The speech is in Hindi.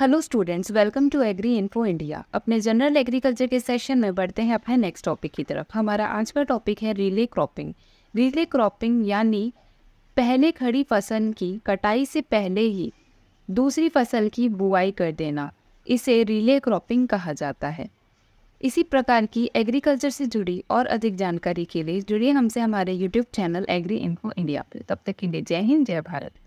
hello students welcome to agri info India अपने जनरल एग्रीकल्चर के सेशन में बढ़ते हैं अपने नेक्स्ट टॉपिक की तरफ हमारा आज का टॉपिक है रिले क्रॉपिंग रिले क्रॉपिंग यानी पहले खड़ी फसल की कटाई से पहले ही दूसरी फसल की बुआई कर देना इसे रिले क्रॉपिंग कहा जाता है इसी प्रकार की एग्रीकल्चर से जुड़ी और अधिक जानकारी के लिए जुड़िए हमसे हमारे YouTube channel agri info India पर तब तक के लिए जय हिंद जय भारत